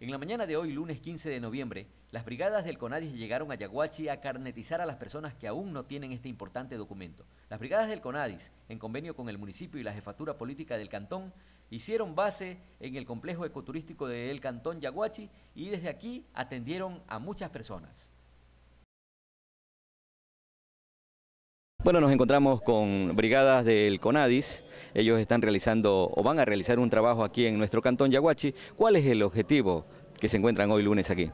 En la mañana de hoy, lunes 15 de noviembre, las brigadas del CONADIS llegaron a Yaguachi a carnetizar a las personas que aún no tienen este importante documento. Las brigadas del CONADIS, en convenio con el municipio y la jefatura política del cantón, hicieron base en el complejo ecoturístico del cantón Yaguachi y desde aquí atendieron a muchas personas. Bueno, nos encontramos con brigadas del CONADIS. Ellos están realizando o van a realizar un trabajo aquí en nuestro cantón Yaguachi. ¿Cuál es el objetivo que se encuentran hoy lunes aquí?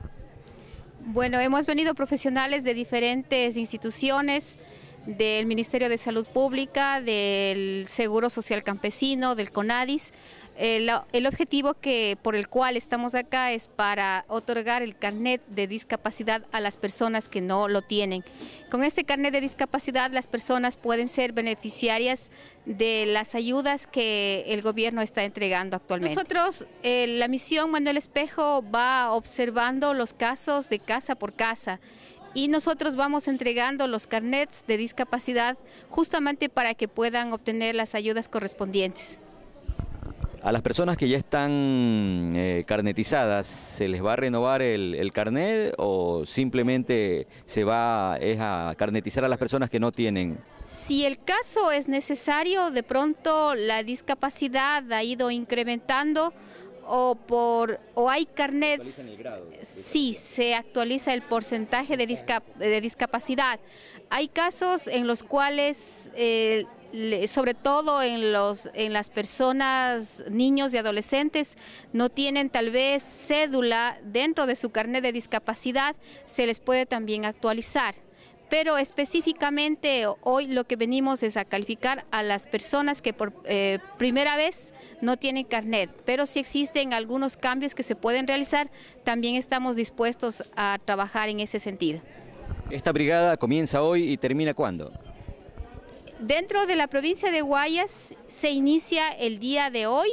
Bueno, hemos venido profesionales de diferentes instituciones, del Ministerio de Salud Pública, del Seguro Social Campesino, del CONADIS. Eh, el, objetivo que por el cual estamos acá es para otorgar el carnet de discapacidad a las personas que no lo tienen. Con este carnet de discapacidad las personas pueden ser beneficiarias de las ayudas que el gobierno está entregando actualmente. Nosotros, eh, la misión Manuel Espejo va observando los casos de casa por casa y nosotros vamos entregando los carnets de discapacidad justamente para que puedan obtener las ayudas correspondientes. A las personas que ya están eh, carnetizadas, ¿se les va a renovar el, carnet o simplemente se va a carnetizar a las personas que no tienen? Si el caso es necesario, de pronto la discapacidad ha ido incrementando o por o hay carnet? sí se actualiza el porcentaje de, discapacidad hay casos en los cuales eh, sobre todo en los en las personas niños y adolescentes no tienen tal vez cédula dentro de su carnet de discapacidad se les puede también actualizar pero específicamente hoy lo que venimos es a calificar a las personas que por eh, primera vez no tienen carnet, pero si existen algunos cambios que se pueden realizar, también estamos dispuestos a trabajar en ese sentido. ¿Esta brigada comienza hoy y termina cuándo? Dentro de la provincia de Guayas se inicia el día de hoy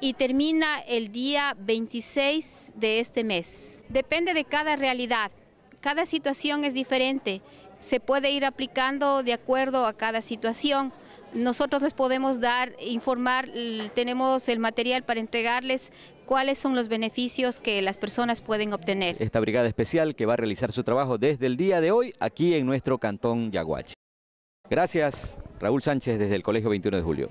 y termina el día 26 de este mes. Depende de cada realidad. Cada situación es diferente, se puede ir aplicando de acuerdo a cada situación. Nosotros les podemos dar, informar, tenemos el material para entregarles cuáles son los beneficios que las personas pueden obtener. Esta brigada especial que va a realizar su trabajo desde el día de hoy aquí en nuestro cantón Yaguachi. Gracias, Raúl Sánchez desde el Colegio 21 de Julio.